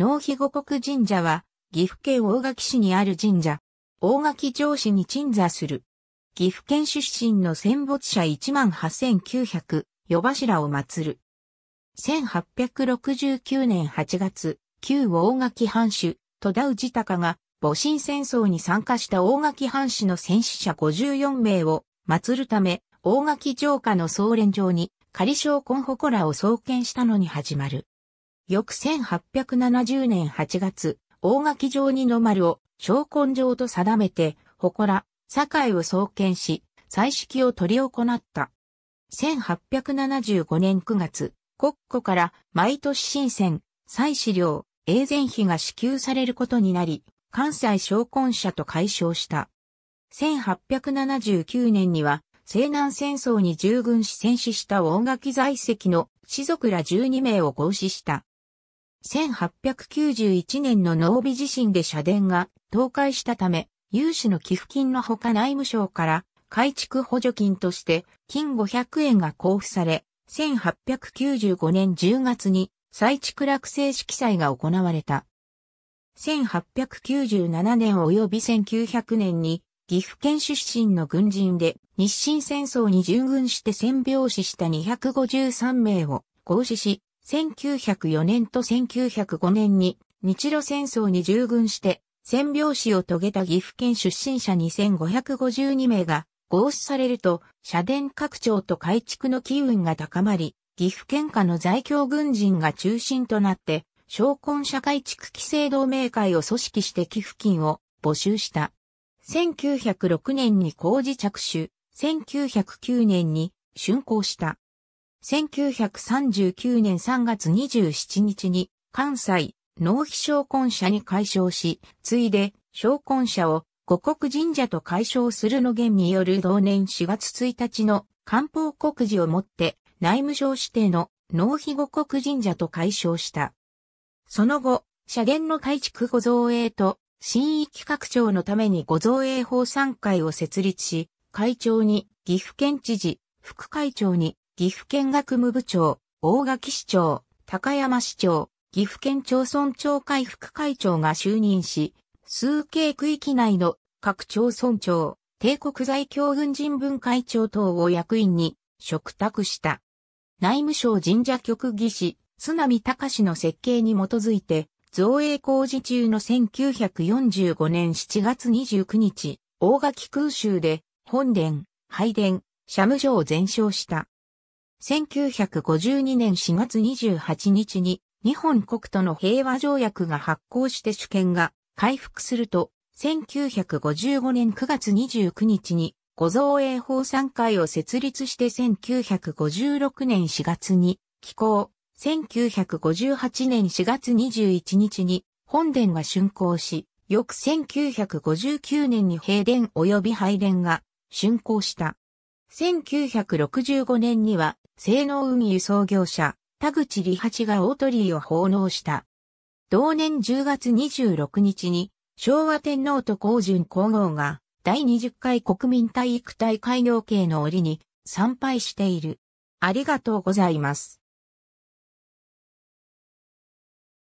納肥五国神社は、岐阜県大垣市にある神社、大垣城市に鎮座する。岐阜県出身の戦没者18,900、夜柱を祀る。1869年8月、旧大垣藩主、戸田氏隆が、戊辰戦争に参加した大垣藩士の戦死者54名を祀るため、大垣城下の総連城に、仮将根祠を創建したのに始まる。翌1870年8月、大垣城二の丸を昇魂城と定めて、祠、堺を創建し、彩式を執り行った。1875年9月、国庫から毎年新鮮、祭祀料、永前費が支給されることになり、関西昇魂社と解消した。1879年には、西南戦争に従軍し戦死した大垣在籍の士族ら12名を合祀した。1891年の濃尾地震で社殿が倒壊したため、有志の寄付金のほか内務省から改築補助金として金500円が交付され、1895年10月に再築落成式祭が行われた。1897年及び1900年に岐阜県出身の軍人で日清戦争に従軍して戦病死した253名を合死し、1904年と1905年に日露戦争に従軍して戦病死を遂げた岐阜県出身者2552名が合祀されると社殿拡張と改築の機運が高まり、岐阜県下の在京軍人が中心となって、商魂社会地区規制同盟会を組織して寄付金を募集した。1906年に工事着手、1909年に竣工した。1939年3月27日に関西農費商魂社に解消し、ついで商魂社を五国神社と解消するの言による同年4月1日の官報告示をもって内務省指定の農費五国神社と解消した。その後、社殿の改築ご造営と新域拡張のためにご造営法参会を設立し、会長に岐阜県知事、副会長に岐阜県学務部長、大垣市長、高山市長、岐阜県町村長会副会長が就任し、数計区域内の各町村長、帝国在京軍人分会長等を役員に嘱託した。内務省神社局技師、津波隆の設計に基づいて、造営工事中の1945年7月29日、大垣空襲で、本殿、拝殿、社務所を全焼した。1952年4月28日に日本国との平和条約が発効して主権が回復すると、1955年9月29日に五造営法参会を設立して1956年4月に寄港、1958年4月21日に本殿が竣工し、翌1959年に平殿及び拝殿が竣工した。1965年には性能運輸創業者、田口利八が大鳥居を奉納した。同年10月26日に、昭和天皇と皇順皇后が、第20回国民体育大会業系の折に参拝している。ありがとうございます。